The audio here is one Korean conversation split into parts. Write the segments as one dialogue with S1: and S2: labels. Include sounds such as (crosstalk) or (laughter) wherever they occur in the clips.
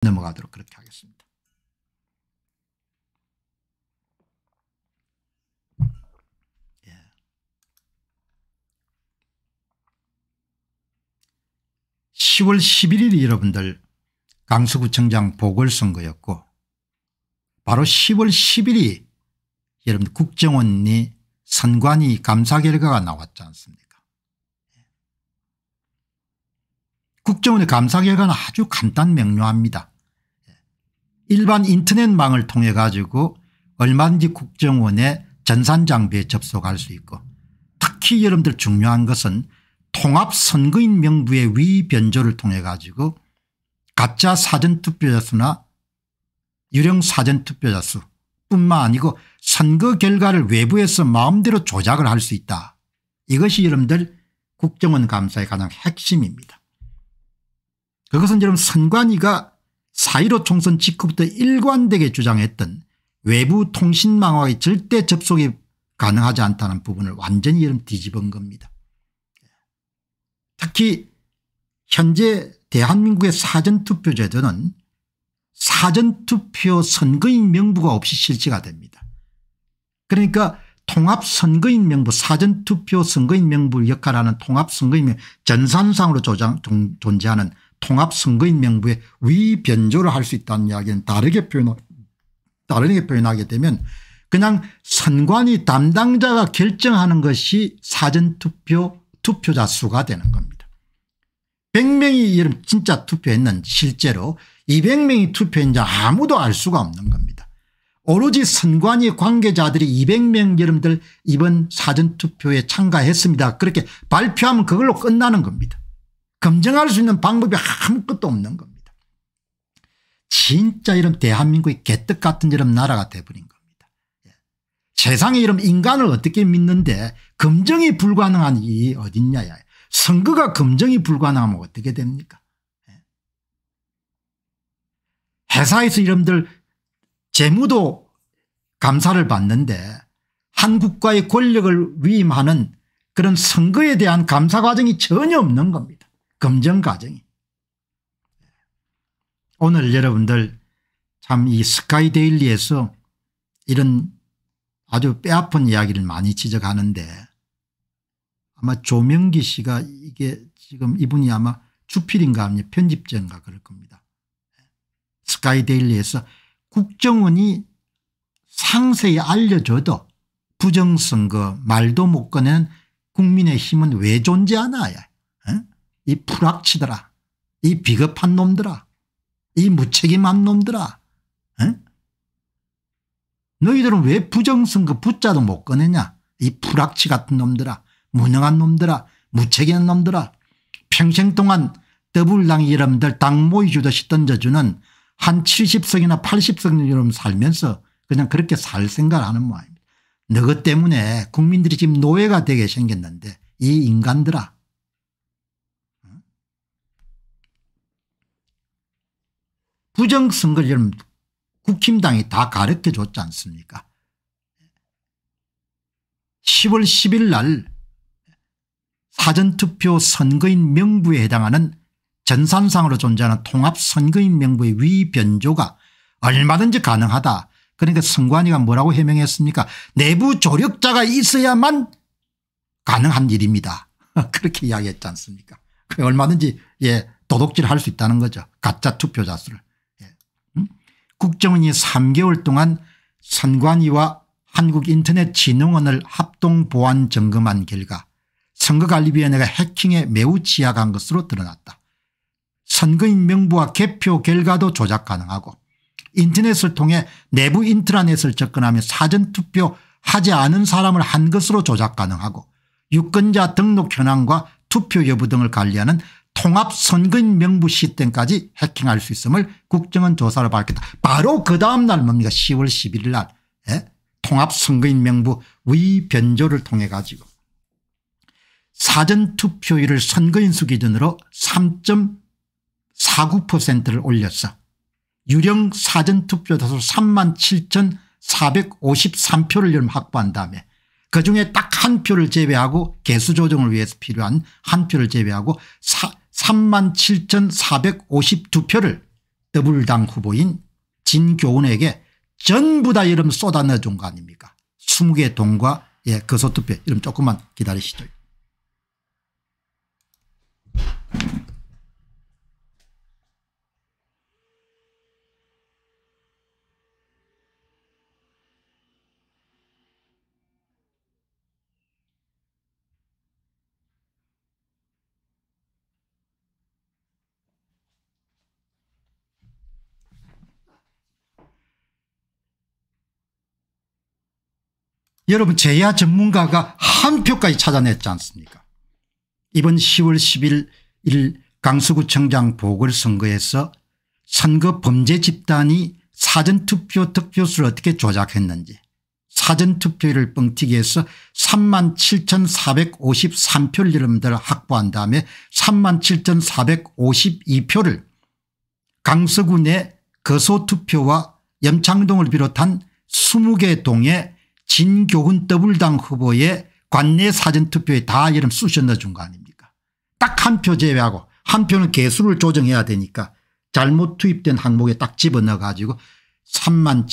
S1: 넘어가도록 그렇게 하겠습니다. 예. (10월 11일이) 여러분들 강서구청장 보궐선거였고 바로 10월 10일이 여러분 국정원이 선관위 감사 결과가 나왔지 않습니까 예. 국정원의 감사 결과는 아주 간단 명료합니다. 일반 인터넷망을 통해 가지고 얼마든지 국정원의 전산장비에 접속할 수 있고 특히 여러분들 중요한 것은 통합선거인 명부의 위변조를 통해 가지고 가짜 사전투표자 수나 유령 사전투표자 수 뿐만 아니고 선거 결과를 외부에서 마음대로 조작을 할 수 있다. 이것이 여러분들 국정원 감사의 가장 핵심입니다. 그것은 여러분 선관위가 4.15 총선 직후부터 일관되게 주장했던 외부 통신망와의 절대 접속이 가능하지 않다는 부분을 완전히 이름 뒤집은 겁니다. 특히 현재 대한민국의 사전투표제도는 사전투표 선거인 명부가 없이 실시가 됩니다. 그러니까 통합선거인 명부 사전투표 선거인 명부 역할하는 통합선거인 명 전산상으로 조장, 존재하는 통합선거인 명부에 위변조를 할 수 있다는 이야기는 다르게 표현 다르게 표현하게 되면 그냥 선관위 담당자가 결정하는 것이 사전투표 투표자 수가 되는 겁니다. 100명이 여 진짜 투표했는지 실제로 200명이 투표했는지 아무도 알 수가 없는 겁니다. 오로지 선관위 관계자들이 200명 여러분들 이번 사전투표에 참가했습니다. 그렇게 발표하면 그걸로 끝나는 겁니다. 검증할 수 있는 방법이 아무것도 없는 겁니다. 진짜 이런 대한민국의 개떡 같은 이런 나라가 돼버린 겁니다. 예. 세상에 이런 인간을 어떻게 믿는데 검증이 불가능한 이 어딨냐. 야 선거가 검증이 불가능하면 어떻게 됩니까? 예. 회사에서 이름들 재무도 감사를 받는데 한국과의 권력을 위임하는 그런 선거에 대한 감사 과정이 전혀 없는 겁니다. 검증 과정이 오늘 여러분들 참 이 스카이데일리에서 이런 아주 뼈아픈 이야기를 많이 지적하는데 아마 조명기 씨가 이게 지금 이분이 아마 주필인가 합니다. 편집자인가 그럴 겁니다. 스카이데일리에서 국정원이 상세히 알려줘도 부정선거 말도 못 꺼낸 국민의힘은 왜 존재하나요 이 불악치더라. 이 비겁한 놈들아. 이 무책임한 놈들아. 에? 너희들은 왜 부정선거 붙자도 못 꺼내냐. 이 불악치 같은 놈들아. 무능한 놈들아. 무책임한 놈들아. 평생 동안 더블당이 여러분들 당 모이 주듯이 던져주는 한 70석이나 80석 여러분 살면서 그냥 그렇게 살 생각을 하는 모양입니다. 너것 때문에 국민들이 지금 노예가 되게 생겼는데 이 인간들아 부정선거를 여러분 국힘당이 다 가르쳐 줬지 않습니까 10월 10일 날 사전투표 선거인 명부에 해당하는 전산상으로 존재하는 통합선거인 명부의 위변조가 얼마든지 가능하다. 그러니까 선관위가 뭐라고 해명했습니까 내부 조력자가 있어야만 가능한 일입니다. (laughs) 그렇게 이야기했지 않습니까 얼마든지 예 도둑질 할 수 있다는 거죠. 가짜 투표자 수를. 국정원이 3개월 동안 선관위와 한국인터넷진흥원을 합동 보안 점검한 결과 선거관리위원회가 해킹에 매우 취약한 것으로 드러났다. 선거인 명부와 개표 결과도 조작 가능하고 인터넷을 통해 내부 인트라넷을 접근하며 사전투표 하지 않은 사람을 한 것으로 조작 가능하고 유권자 등록 현황과 투표 여부 등을 관리하는 통합선거인 명부 시스템까지 해킹할 수 있음을 국정원 조사를 밝혔다. 바로 그 다음 날 뭡니까 10월 11일 날 예? 통합선거인 명부 위변조를 통해 가지고 사전투표율을 선거인수 기준으로 3.49%를 올렸어. 유령 사전투표자수 3만 7,453표를 확보한 다음에 그중에 딱 한 표를 제외하고 개수 조정을 위해서 필요한 한 표를 제외하고 사, 3 7,452표를 더블당 후보인 진교훈에게 전부 다 이름 쏟아내준 거 아닙니까 20개 동과 예, 거소투표 이름 조금만 기다리시죠. 여러분 제야 전문가가 한 표까지 찾아냈지 않습니까 이번 10월 11일 강서구청장 보궐선거에서 선거 범죄 집단이 사전투표 득표수를 어떻게 조작했는지 사전투표율을 뻥튀기해서 3만 7,453표를 여러분들 확보한 다음에 3만 7,452표를 강서구 내 거소투표와 염창동을 비롯한 20개 동의 진교훈 더블당 후보의 관내 사전투표에 다 이름 쑤셔 넣준거 아닙니까 딱 한 표 제외하고 한 표는 개수를 조정해야 되니까 잘못 투입된 항목에 딱 집어넣어 가지고 3만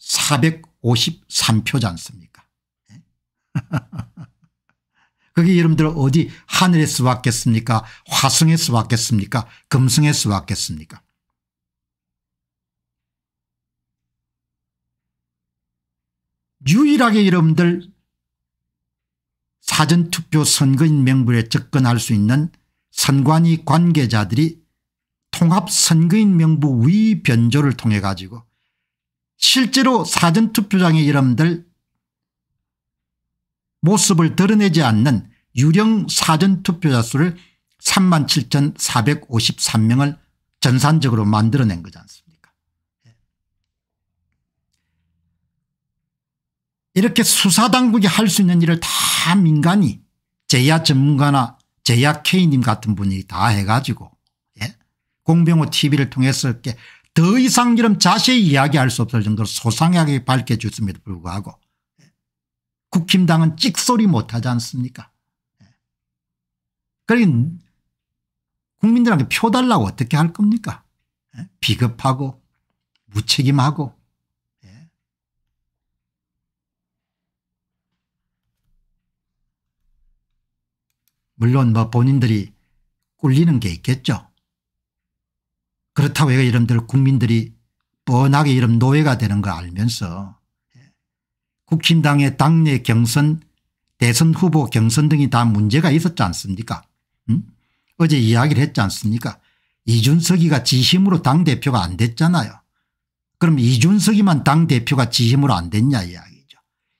S1: 7,453표지 않습니까 예? (laughs) 그게 여러분들 어디 하늘에서 왔겠습니까 화성에서 왔겠습니까 금성에서 왔겠습니까 유일하게 여러분들 사전투표 선거인 명부에 접근할 수 있는 선관위 관계자들이 통합선거인 명부 위 변조를 통해 가지고 실제로 사전투표장의 여러분들 모습을 드러내지 않는 유령 사전투표자 수를 37,453명을 전산적으로 만들어낸 거지 않습니까 이렇게 수사당국이 할 수 있는 일을 다 민간이 제야 전문가나 제야 K님 같은 분이 다 해가지고 예? 공병호 tv를 통해서 이렇게 더 이상 이런 자세히 이야기할 수 없을 정도로 소상하게 밝혀줬음에도 불구하고 예? 국힘당은 찍소리 못하지 않습니까 예. 그러니 국민들한테 표 달라고 어떻게 할 겁니까 예? 비겁하고 무책임하고 물론 뭐 본인들이 꿀리는 게 있겠죠. 그렇다고 해가 러분들 국민들이 뻔하게 이름 노예가 되는 거 알면서 예. 국힘당의 당내 경선 대선 후보 경선 등이 다 문제가 있었지 않습니까 응? 음? 어제 이야기를 했지 않습니까 이준석이가 지심으로 당대표가 안 됐잖아요. 그럼 이준석이만 당대표가 지심으로안 됐냐 이야기죠.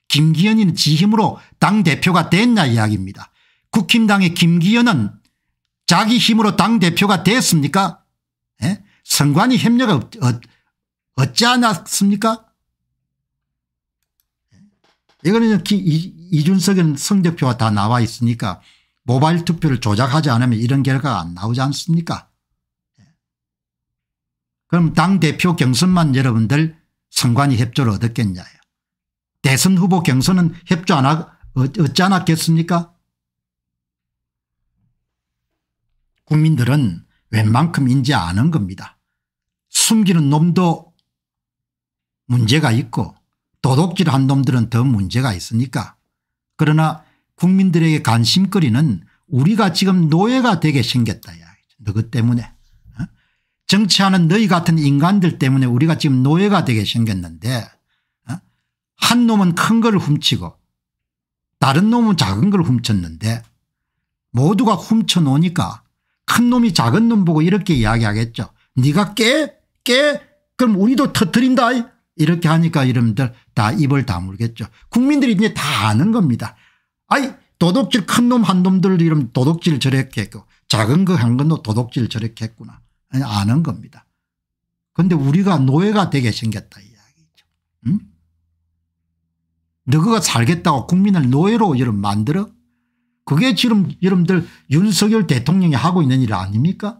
S1: 김기현이는 지심으로 당대표가 됐냐 이야기입니다. 국힘당의 김기현은 자기 힘으로 당대표가 됐습니까? 에? 예? 선관위 협력을 어, 어찌 않았습니까? 예? 이거는 기, 이, 이준석은 성적표가 다 나와 있으니까 모바일 투표를 조작하지 않으면 이런 결과가 안 나오지 않습니까? 예? 그럼 당대표 경선만 여러분들 선관위 협조를 얻었겠냐 대선 후보 경선은 협조 안 하, 어찌 않았겠습니까? 국민들은 웬만큼인지 아는 겁니다. 숨기는 놈도 문제가 있고 도둑질한 놈들은 더 문제가 있으니까 그러나 국민들에게 관심거리는 우리가 지금 노예가 되게 생겼다. 너그 때문에 어? 정치하는 너희 같은 인간들 때문에 우리가 지금 노예가 되게 생겼는데 어? 한 놈은 큰 걸 훔치고 다른 놈은 작은 걸 훔쳤는데 모두가 훔쳐놓으니까 큰 놈이 작은 놈 보고 이렇게 이야기하겠죠. 네가 깨? 깨? 그럼 우리도 터뜨린다. 이렇게 하니까 여러분들 다 입을 다물겠죠. 국민들이 이제 다 아는 겁니다. 아이 도둑질 큰 놈 한 놈들 이름 도둑질 저렇게 했고 작은 거한 건도 도둑질 저렇게 했구나. 아는 겁니다. 그런데 우리가 노예가 되게 생겼다 이야기죠. 응? 너가 살겠다고 국민을 노예로 이런 만들어? 그게 지금 여러분들 윤석열 대통령이 하고 있는 일 아닙니까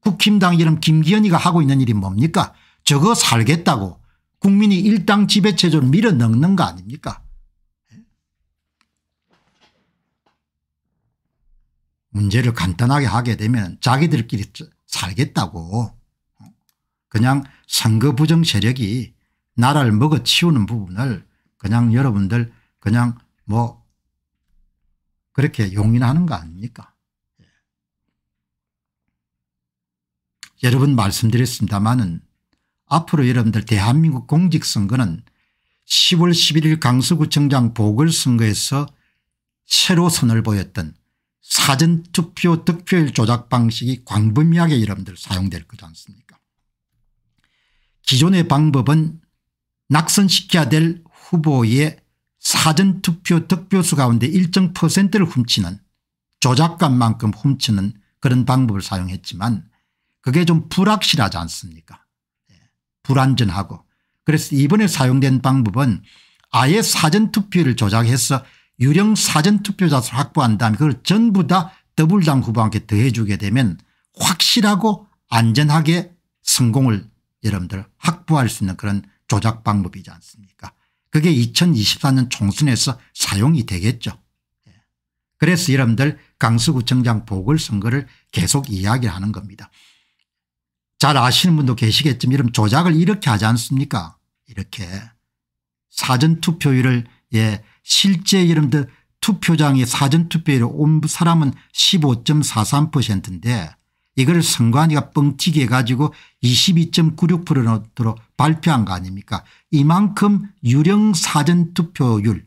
S1: 국힘당 이름 김기현이가 하고 있는 일이 뭡니까 저거 살겠다고 국민이 일당 지배체조를 밀어넣는 거 아닙니까 문제를 간단하게 하게 되면 자기들끼리 살겠다고 그냥 선거 부정 세력이 나라를 먹어치우는 부분을 그냥 여러분들 그냥 뭐 그렇게 용인하는 거 아닙니까? 예. 여러분 말씀드렸습니다만은 앞으로 여러분들 대한민국 공직선거는 10월 11일 강서구청장 보궐선거에서 새로 선을 보였던 사전투표 득표율 조작 방식이 광범위하게 여러분들 사용될 거지 않습니까 기존의 방법은 낙선시켜야 될 후보의 사전투표 득표수 가운데 일정 퍼센트를 훔치는 조작감만큼 훔치는 그런 방법을 사용했지만 그게 좀 불확실하지 않습니까 예, 불안전하고 그래서 이번에 사용된 방법은 아예 사전투표를 조작해서 유령 사전투표자수를 확보한 다음에 그걸 전부 다 더블당 후보한테 더해주게 되면 확실하고 안전하게 성공을 여러분들 확보할 수 있는 그런 조작 방법이지 않습니까 그게 2024년 총선에서 사용이 되겠죠. 예. 그래서 여러분들 강서구청장 보궐선거를 계속 이야기하는 겁니다. 잘 아시는 분도 계시겠지만 이런 조작을 이렇게 하지 않습니까 이렇게 사전투표율을 예 실제 여러분들 투표장에 사전투표율을 온 사람은 15.43%인데 이걸 선관위가 뻥튀기 해가지고 22.96%로 발표한 거 아닙니까 이만큼 유령 사전투표율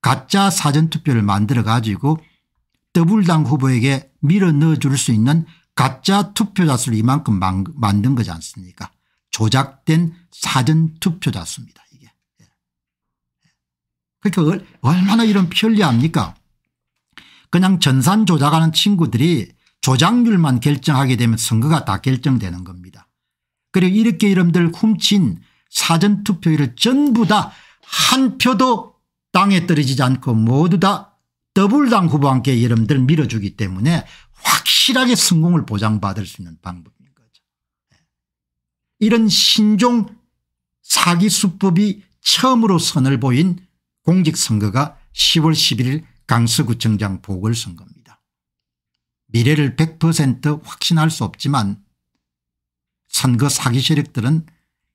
S1: 가짜 사전투표를 만들어 가지고 더블당 후보에게 밀어 넣어줄 수 있는 가짜 투표자 수를 이만큼 만든 거지 않습니까 조작된 사전투표자 수입니다 이게. 예. 그러니까 얼마나 이런 편리합니까 그냥 전산 조작하는 친구들이 조작률만 결정하게 되면 선거가 다 결정되는 겁니다. 그리고 이렇게 이름들 훔친 사전투표율을 전부 다 한 표도 땅에 떨어지지 않고 모두 다 더블당 후보한테 이름들 밀어주기 때문에 확실하게 성공을 보장받을 수 있는 방법인 거죠. 예. 이런 신종 사기 수법이 처음으로 선을 보인 공직선거가 10월 11일 강서구청장 보궐선거입니다. 미래를 100% 확신할 수 없지만 선거 사기 세력들은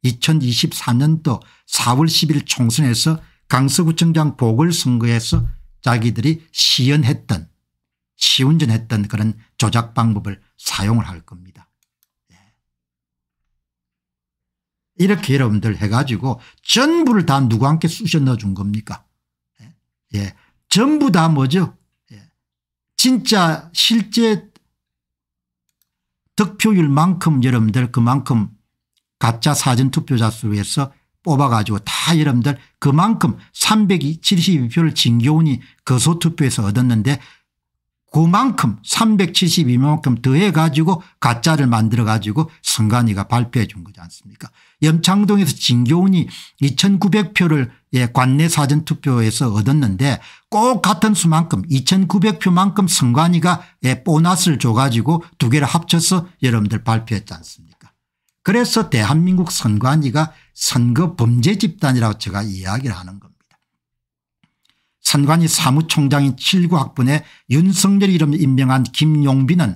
S1: 2024년도 4월 10일 총선에서 강서구청장 보궐선거에서 자기들이 시연했던 시운전했던 그런 조작 방법을 사용을 할 겁니다. 예. 이렇게 여러분들 해가지고 전부를 다 누구한테 쑤셔 넣어준 겁니까? 예. 예. 전부 다 뭐죠? 진짜 실제 득표율만큼 여러분들 그만큼 가짜 사전투표자 수해서 뽑아가지고 다 여러분들 그만큼 372표를 진교훈이 거소투표에서 얻었는데 그만큼 372만큼 더해 가지고 가짜를 만들어 가지고 선관위가 발표해 준 거지 않습니까 염창동에서 진교훈이 2900표를 예, 관내 사전투표에서 얻었는데 꼭 같은 수만큼 2900표만큼 선관위가 예, 보너스를 줘가지고 두 개를 합쳐서 여러분들 발표했지 않습니까 그래서 대한민국 선관위가 선거 범죄 집단이라고 제가 이야기를 하는 겁니다. 선관위 사무총장인 7구 학번에 윤석열 이름 임명한 김용빈은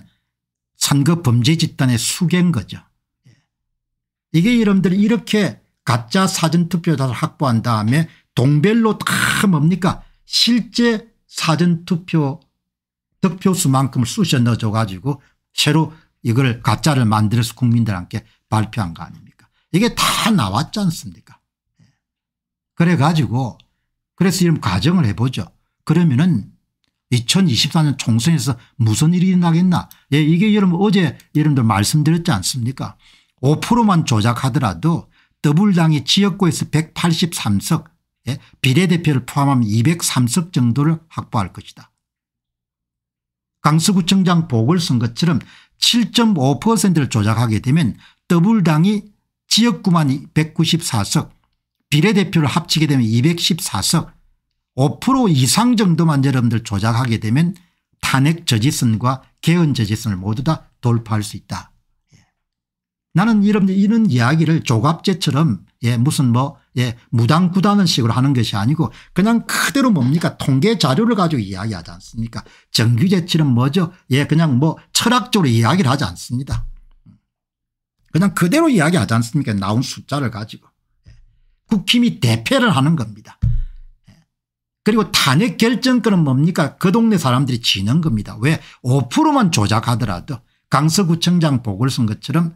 S1: 선거 그 범죄 집단의 수개인 거죠. 예. 이게 이름들 이렇게 가짜 사전투표자를 확보한 다음에 동별로 다 뭡니까 실제 사전투표 득표수만큼 쑤셔 넣어줘 가지고 새로 이걸 가짜를 만들어서 국민들한테 발표한 거 아닙니까 이게 다 나왔지 않습니까 예. 그래 가지고 그래서 이런 가정을 해보죠. 그러면은 2024년 총선에서 무슨 일이 일어 나겠나 예, 이게 여러분 어제 여러분들 말씀드렸지 않습니까 5%만 조작하더라도 더블당이 지역구에서 183석 예, 비례대표를 포함하면 203석 정도를 확보할 것이다. 강서구청장 보궐선거처럼 7.5%를 조작하게 되면 더블당이 지역구만 194석 비례대표를 합치게 되면 214석 5% 이상 정도만 여러분들 조작하게 되면 탄핵 저지선과 개헌 저지선을 모두 다 돌파할 수 있다. 예. 나는 여러분들 이런 이야기를 조갑제처럼 예, 무슨 뭐 예, 무당 구단은 식으로 하는 것이 아니고 그냥 그대로 뭡니까 통계 자료를 가지고 이야기하지 않습니까 정규제처럼 뭐죠 예, 그냥 뭐 철학적으로 이야기를 하지 않습니다. 그냥 그대로 이야기하지 않습니까 나온 숫자를 가지고 예. 국힘이 대패를 하는 겁니다. 그리고 탄핵 결정권은 뭡니까 그 동네 사람들이 지는 겁니다. 왜 5%만 조작하더라도 강서구청장 보궐선거처럼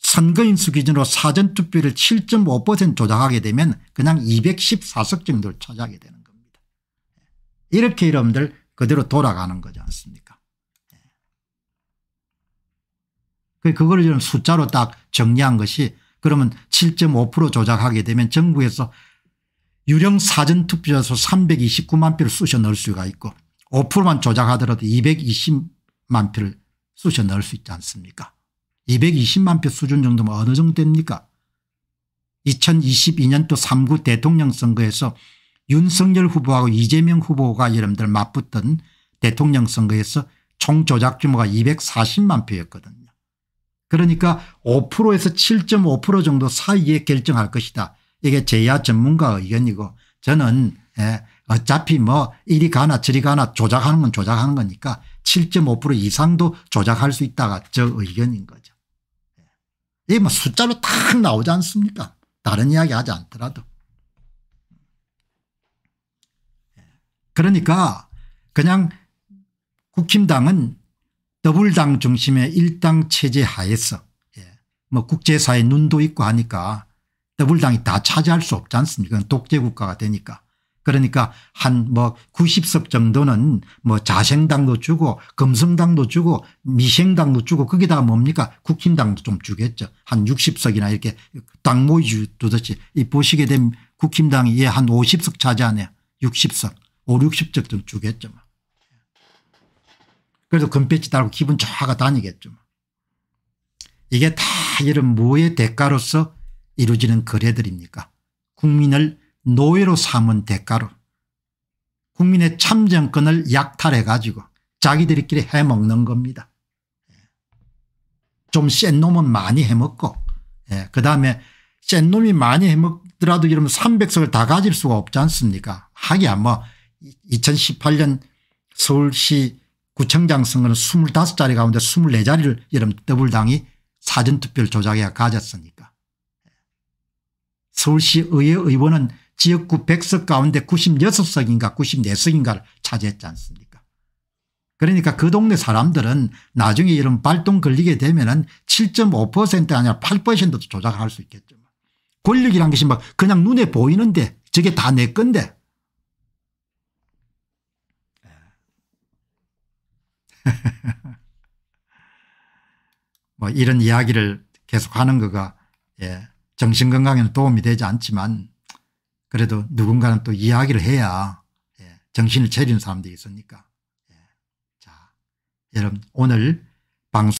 S1: 선거인수 기준으로 사전투표를 7.5% 조작하게 되면 그냥 214석 정도를 차지하게 되는 겁니다. 이렇게 여러분들 그대로 돌아가는 거지 않습니까 그걸 좀 숫자로 딱 정리한 것이 그러면 7.5% 조작하게 되면 정부에서 유령 사전 투표에서 329만 표를 쑤셔 넣을 수가 있고 5%만 조작하더라도 220만 표를 쑤셔 넣을 수 있지 않습니까 220만 표 수준 정도면 어느 정도 됩니까 2022년도 3구 대통령 선거에서 윤석열 후보하고 이재명 후보가 여러분들 맞붙던 대통령 선거에서 총 조작 규모가 240만 표였거든요. 그러니까 5%에서 7.5% 정도 사이에 결정할 것이다. 이게 제야 전문가 의견이고 저는 예, 어차피 뭐 이리 가나 저리 가나 조작하는 건 조작하는 거니까 7.5% 이상도 조작할 수 있다가 저 의견인 거죠. 예. 이게 뭐 숫자로 딱 나오지 않습니까 다른 이야기 하지 않더라도. 예. 그러니까 그냥 국힘당은 더블당 중심의 일당 체제 하에서 예, 뭐 국제사회 눈도 있고 하니까 더불당이 다 차지할 수 없지 않습니까 독재국가가 되니까. 그러니까 한 뭐 90석 정도는 뭐 자생당도 주고 금성당도 주고 미생당도 주고 거기다가 뭡니까 국힘당도 좀 주겠죠. 한 60석이나 이렇게 당 모의주 듯이이 보시게 되면 국힘당이 얘 한 50석 차지하네요. 60석 5, 60석 좀 주겠죠. 뭐. 그래도 금배지 달고 기분 좋가 다니겠죠. 뭐. 이게 다 이런 뭐의 대가로서 이루어지는 거래들입니까 국민을 노예로 삼은 대가로 국민의 참정권을 약탈해 가지고 자기들끼리 해먹는 겁니다. 예. 좀센 놈은 많이 해먹고 예, 그다음에 센 놈이 많이 해먹더라도 이러면 300석을 다 가질 수가 없지 않습니까 하기야 뭐 2018년 서울시 구청장 선거는 25자리 가운데 24자리를 이름 더블당이 사전투표를 조작해 가졌으니까 서울시 의회 의원은 지역구 100석 가운데 96석인가 94석인가를 차지했지 않습니까 그러니까 그 동네 사람들은 나중에 이런 발동 걸리게 되면 은7.5% 아니라 8%도 조작할 수 있겠죠. 권력이란 것이 막 그냥 눈에 보이는데 저게 다 내 건데. (laughs) 뭐 이런 이야기를 계속하는 거가 예. 정신건강에는 도움이 되지 않지만 그래도 누군가는 또 이야기를 해야 예, 정신을 차리는 사람들이 있으니까. 예. 자, 여러분 오늘 방송